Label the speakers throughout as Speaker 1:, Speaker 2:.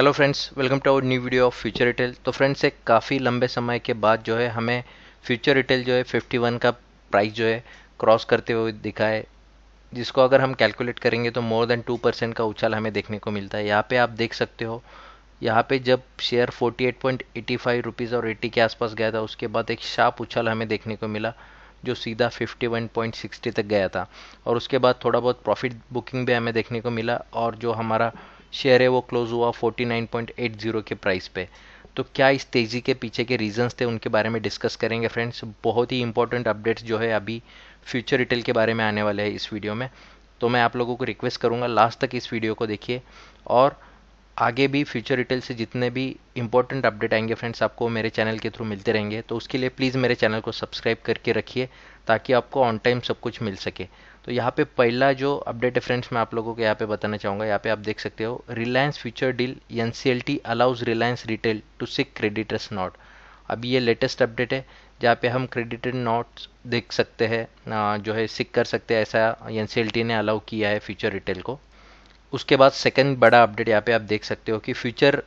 Speaker 1: hello friends welcome to our new video of Future Retail तो friends एक काफ़ी लंबे समय के बाद जो है हमें फ्यूचर रिटेल जो है 51 का प्राइस जो है क्रॉस करते हुए दिखा है जिसको अगर हम कैलकुलेट करेंगे तो मोर देन 2 परसेंट का उछाल हमें देखने को मिलता है यहाँ पे आप देख सकते हो यहाँ पे जब शेयर फोर्टी रुपीस और एट्टी के आसपास गया था उसके बाद एक शार्प उछाल हमें देखने को मिला जो सीधा 51.60 तक गया था और उसके बाद थोड़ा बहुत प्रॉफिट बुकिंग भी हमें देखने को मिला और जो हमारा शेयर है वो क्लोज हुआ 49.80 के प्राइस पे तो क्या इस तेज़ी के पीछे के रीजंस थे उनके बारे में डिस्कस करेंगे फ्रेंड्स बहुत ही इंपॉर्टेंट अपडेट्स जो है अभी फ्यूचर रिटेल के बारे में आने वाले हैं इस वीडियो में तो मैं आप लोगों को रिक्वेस्ट करूँगा लास्ट तक इस वीडियो को देखिए और आगे भी फ्यूचर रिटेल से जितने भी इंपॉर्टेंट अपडेट आएंगे फ्रेंड्स आपको मेरे चैनल के थ्रू मिलते रहेंगे तो उसके लिए प्लीज़ मेरे चैनल को सब्सक्राइब करके रखिए ताकि आपको ऑन टाइम सब कुछ मिल सके तो यहाँ पे पहला जो अपडेट है फ्रेंड्स मैं आप लोगों को यहाँ पे बताना चाहूँगा यहाँ पे आप देख सकते हो Reliance Future deal N C L T allows Reliance Retail to seek creditors nod अभी ये लेटेस्ट अपडेट है जहाँ पे हम क्रेडिटेड नोट्स देख सकते हैं जो है सिक कर सकते हैं ऐसा एन सी एल टी ने अलाउ किया है फ्यूचर रिटेल को उसके बाद सेकेंड बड़ा अपडेट यहाँ पे आप देख सकते हो कि Future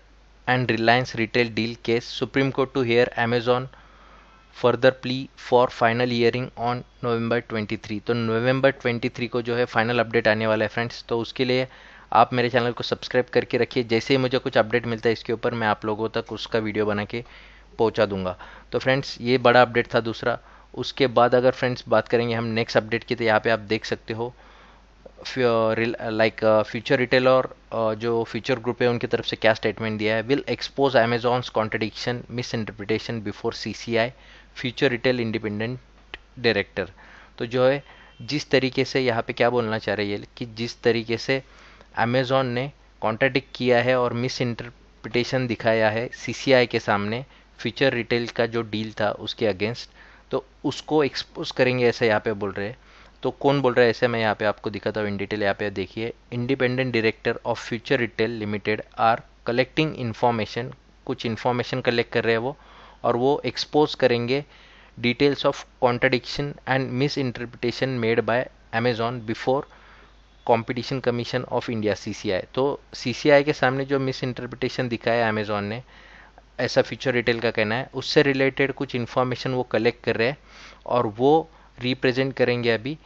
Speaker 1: and Reliance Retail deal case supreme court to hear Amazon further plea for final hearing on November 23 तो नवंबर 23 को जो है फाइनल अपडेट आने वाला है फ्रेंड्स तो उसके लिए आप मेरे चैनल को सब्सक्राइब करके रखिए जैसे ही मुझे कुछ अपडेट मिलता है इसके ऊपर मैं आप लोगों तक उसका वीडियो बना के पहुँचा दूंगा तो फ्रेंड्स ये बड़ा अपडेट था दूसरा उसके बाद अगर फ्रेंड्स बात करेंगे हम नेक्स्ट अपडेट की तो यहाँ पे आप देख सकते हो लाइक फ्यूचर रिटेलर जो फ्यूचर ग्रुप है उनकी तरफ से क्या स्टेटमेंट दिया है will expose Amazon's contradiction misinterpretation before C C I Future Retail independent director तो जो है जिस तरीके से यहाँ पे क्या बोलना चाह रही है कि जिस तरीके से अमेजॉन ने कॉन्ट्राडिक्ट किया है और मिस इंटरप्रिटेशन दिखाया है सी सी आई के सामने फ्यूचर रिटेल का जो डील था उसके अगेंस्ट तो उसको एक्सपोज करेंगे ऐसे यहाँ पे बोल रहे हैं तो कौन बोल रहा है ऐसे मैं यहाँ पे आपको दिखाता हूँ इन डिटेल यहाँ पे देखिए independent director of Future Retail limited are collecting information कुछ इन्फॉर्मेशन कलेक्ट कर रहे हैं वो और वो एक्सपोज करेंगे details of contradiction and misinterpretation made by Amazon before competition commission of India C तो सी के सामने जो मिस इंटरप्रिटेशन दिखाया अमेजॉन ने ऐसा फ्यूचर रिटेल का कहना है उससे रिलेटेड कुछ इन्फॉर्मेशन वो कलेक्ट कर रहे हैं और वो रिप्रेजेंट करेंगे अभी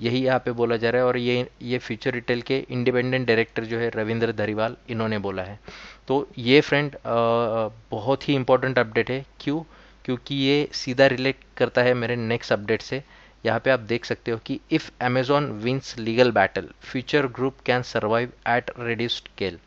Speaker 1: यही यहाँ पे बोला जा रहा है और ये ये फ्यूचर रिटेल के इंडिपेंडेंट डायरेक्टर जो है रविंद्र धरीवाल इन्होंने बोला है तो ये फ्रेंड बहुत ही इंपॉर्टेंट अपडेट है क्यों क्योंकि ये सीधा रिलेट करता है मेरे नेक्स्ट अपडेट से यहाँ पे आप देख सकते हो कि if Amazon wins legal battle Future Group can survive at reduced scale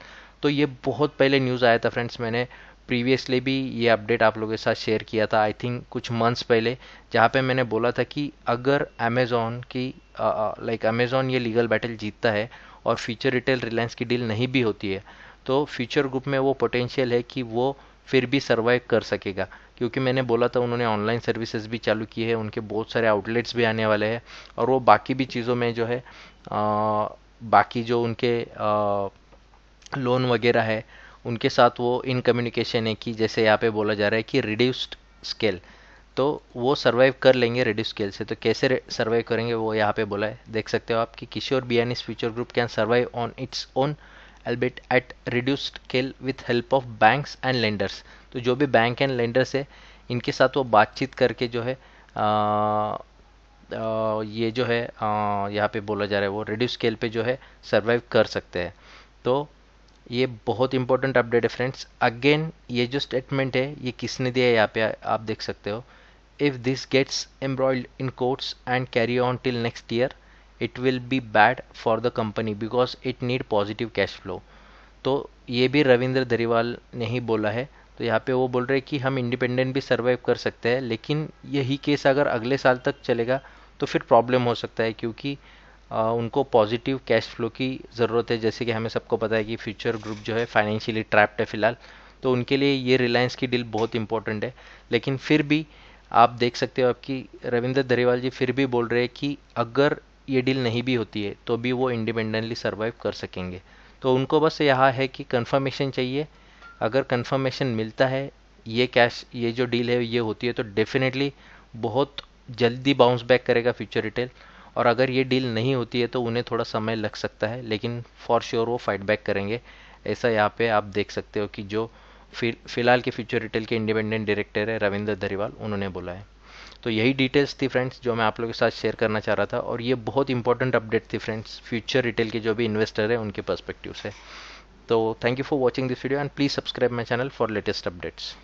Speaker 1: तो ये बहुत पहले न्यूज़ आया था फ्रेंड्स मैंने प्रीवियसली भी ये अपडेट आप लोगों के साथ शेयर किया था आई थिंक कुछ मंथ्स पहले जहाँ पे मैंने बोला था कि अगर अमेजोन की लाइक अमेजोन ये लीगल बैटल जीतता है और फ्यूचर रिटेल रिलायंस की डील नहीं भी होती है तो फ्यूचर ग्रुप में वो पोटेंशियल है कि वो फिर भी सर्वाइव कर सकेगा क्योंकि मैंने बोला था उन्होंने ऑनलाइन सर्विसेज भी चालू की है उनके बहुत सारे आउटलेट्स भी आने वाले हैं और वो बाकी भी चीज़ों में जो है आ, बाकी जो उनके लोन वगैरह है उनके साथ वो इन कम्युनिकेशन है कि जैसे यहाँ पे बोला जा रहा है कि रिड्यूस्ड स्केल तो वो सर्वाइव कर लेंगे रेड्यूस स्केल से तो कैसे सर्वाइव करेंगे वो यहाँ पे बोला है देख सकते हो आप कि Kishore Biyani's Future Group can survive on its own albeit at reduced scale with help of banks and lenders तो जो भी बैंक एंड लेंडर्स है इनके साथ वो बातचीत करके जो है आ, आ, ये जो है यहाँ पे बोला जा रहा है वो रिड्यूस स्केल पे जो है सर्वाइव कर सकते हैं तो ये बहुत इंपॉर्टेंट अपडेट है फ्रेंड्स अगेन ये जो स्टेटमेंट है ये किसने दिया है यहाँ पे आप देख सकते हो if this gets embroiled in courts and carry on till next year it will be bad for the company because it need positive cash flow तो ये भी रविंद्र धरीवाल ने ही बोला है तो यहाँ पे वो बोल रहे हैं कि हम इंडिपेंडेंट भी सर्वाइव कर सकते हैं लेकिन यही केस अगर अगले साल तक चलेगा तो फिर प्रॉब्लम हो सकता है क्योंकि आ, उनको पॉजिटिव कैश फ्लो की ज़रूरत है जैसे कि हमें सबको पता है कि फ्यूचर ग्रुप जो है फाइनेंशियली ट्रैप्ड है फिलहाल तो उनके लिए ये रिलायंस की डील बहुत इंपॉर्टेंट है लेकिन फिर भी आप देख सकते हो आपकी रविंद्र धरीवाल जी फिर भी बोल रहे हैं कि अगर ये डील नहीं भी होती है तो भी वो इंडिपेंडेंटली सर्वाइव कर सकेंगे तो उनको बस यहाँ है कि कंफर्मेशन चाहिए अगर कंफर्मेशन मिलता है ये कैश ये जो डील है ये होती है तो डेफिनेटली बहुत जल्दी बाउंस बैक करेगा फ्यूचर रिटेल और अगर ये डील नहीं होती है तो उन्हें थोड़ा समय लग सकता है लेकिन फॉर श्योर वो फाइट बैक करेंगे ऐसा यहाँ पे आप देख सकते हो कि जो फिलहाल के फ्यूचर रिटेल के इंडिपेंडेंट डायरेक्टर है रविंद्र धरीवाल उन्होंने बोला है तो यही डिटेल्स थी फ्रेंड्स जो मैं आप लोगों के साथ शेयर करना चाह रहा था और ये बहुत इंपॉर्टेंट अपडेट थी फ्रेंड्स फ्यूचर रिटेल के जो भी इन्वेस्टर है उनके पर्सपेक्टिव से तो thank you for watching this video and please subscribe my channel for latest updates